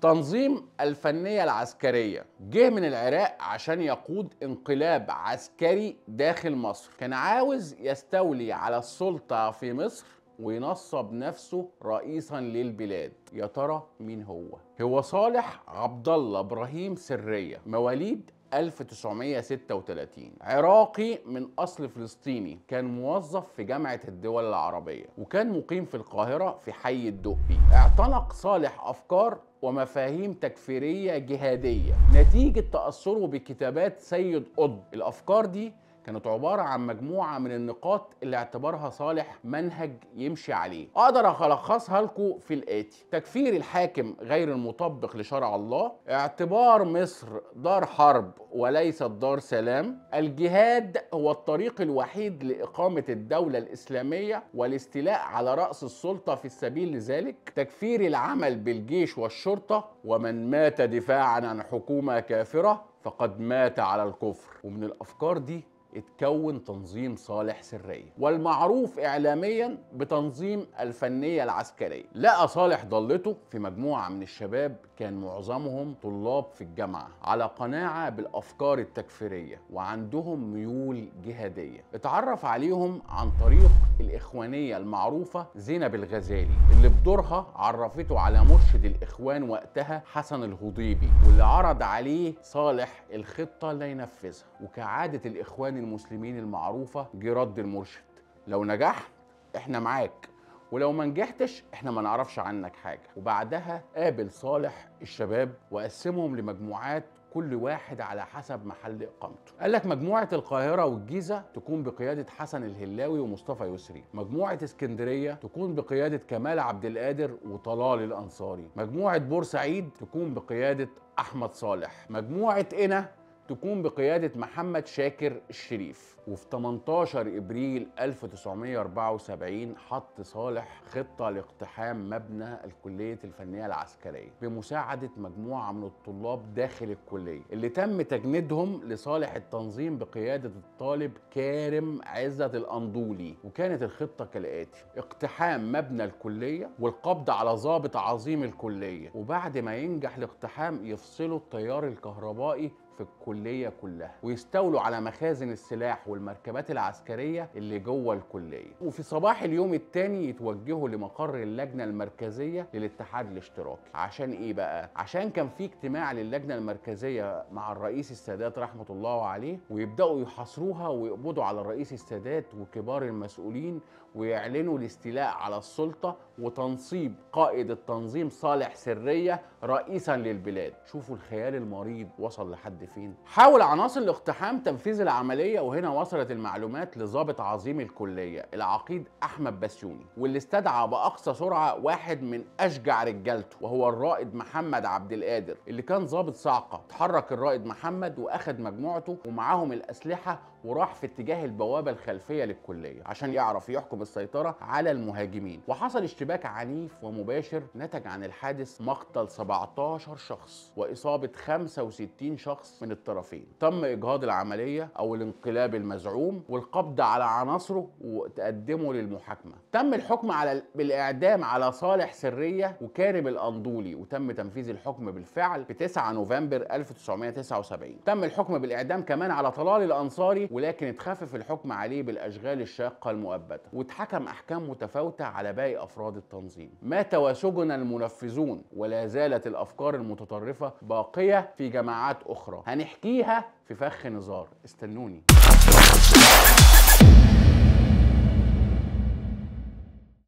تنظيم الفنية العسكرية جه من العراق عشان يقود انقلاب عسكري داخل مصر كان عاوز يستولي على السلطة في مصر وينصب نفسه رئيسا للبلاد يا ترى مين هو هو صالح عبد الله ابراهيم سريه مواليد 1936 عراقي من أصل فلسطيني كان موظف في جامعة الدول العربية وكان مقيم في القاهرة في حي الدقي اعتنق صالح أفكار ومفاهيم تكفيرية جهادية نتيجة تأثره بكتابات سيد قطب الأفكار دي كانت عبارة عن مجموعة من النقاط اللي اعتبرها صالح منهج يمشي عليه أقدر ألخصها لكم في الآتي تكفير الحاكم غير المطبق لشرع الله اعتبار مصر دار حرب وليست دار سلام الجهاد هو الطريق الوحيد لإقامة الدولة الإسلامية والاستيلاء على رأس السلطة في السبيل لذلك تكفير العمل بالجيش والشرطة ومن مات دفاعا عن حكومة كافرة فقد مات على الكفر ومن الأفكار دي اتكون تنظيم صالح سرية والمعروف إعلاميا بتنظيم الفنية العسكرية لقى صالح ضلته في مجموعة من الشباب كان معظمهم طلاب في الجامعة على قناعة بالأفكار التكفيرية وعندهم ميول جهادية اتعرف عليهم عن طريق الإخوانية المعروفة زينب الغزالي اللي بدورها عرفته على مرشد الإخوان وقتها حسن الهضيبي واللي عرض عليه صالح الخطة اللي ينفذها وكعادة الإخوان المسلمين المعروفة جراد المرشد لو نجحت احنا معاك ولو ما نجحتش احنا ما نعرفش عنك حاجة وبعدها قابل صالح الشباب وقسمهم لمجموعات كل واحد على حسب محل اقامته قال لك مجموعه القاهره والجيزه تكون بقياده حسن الهلاوي ومصطفى يسري مجموعه اسكندريه تكون بقياده كمال عبد القادر وطلال الانصاري مجموعه بورسعيد تكون بقياده احمد صالح مجموعه انا تكون بقيادة محمد شاكر الشريف وفي 18 إبريل 1974 حط صالح خطة لاقتحام مبنى الكلية الفنية العسكرية بمساعدة مجموعة من الطلاب داخل الكلية اللي تم تجنيدهم لصالح التنظيم بقيادة الطالب كارم عزت الأنضولي وكانت الخطة كالآتي اقتحام مبنى الكلية والقبض على ضابط عظيم الكلية وبعد ما ينجح الاقتحام يفصلوا التيار الكهربائي في الكليه كلها ويستولوا على مخازن السلاح والمركبات العسكريه اللي جوه الكليه وفي صباح اليوم الثاني يتوجهوا لمقر اللجنه المركزيه للاتحاد الاشتراكي عشان ايه بقى عشان كان في اجتماع للجنه المركزيه مع الرئيس السادات رحمه الله عليه ويبداوا يحاصروها ويقبضوا على الرئيس السادات وكبار المسؤولين ويعلنوا الاستيلاء على السلطه وتنصيب قائد التنظيم صالح سريه رئيسا للبلاد شوفوا الخيال المريض وصل لحد المستهدفين حاول عناصر الاقتحام تنفيذ العملية وهنا وصلت المعلومات لضابط عظيم الكلية العقيد أحمد بسيوني واللي استدعى بأقصى سرعة واحد من أشجع رجالته وهو الرائد محمد عبد القادر اللي كان ضابط صعقة اتحرك الرائد محمد وأخد مجموعته ومعاهم الأسلحة وراح في اتجاه البوابه الخلفيه للكليه عشان يعرف يحكم السيطره على المهاجمين وحصل اشتباك عنيف ومباشر نتج عن الحادث مقتل 17 شخص واصابه 65 شخص من الطرفين تم اجهاض العمليه او الانقلاب المزعوم والقبض على عناصره وتقدمه للمحاكمه تم الحكم على بالاعدام على صالح سريه وكارم الانضولي وتم تنفيذ الحكم بالفعل في 9 نوفمبر 1979 تم الحكم بالاعدام كمان على طلال الانصاري ولكن اتخفف الحكم عليه بالاشغال الشاقه المؤبده واتحكم احكام متفاوته على باقي افراد التنظيم مات وسجن المنفذون ولا زالت الافكار المتطرفه باقيه في جماعات اخرى هنحكيها في فخ نزار استنوني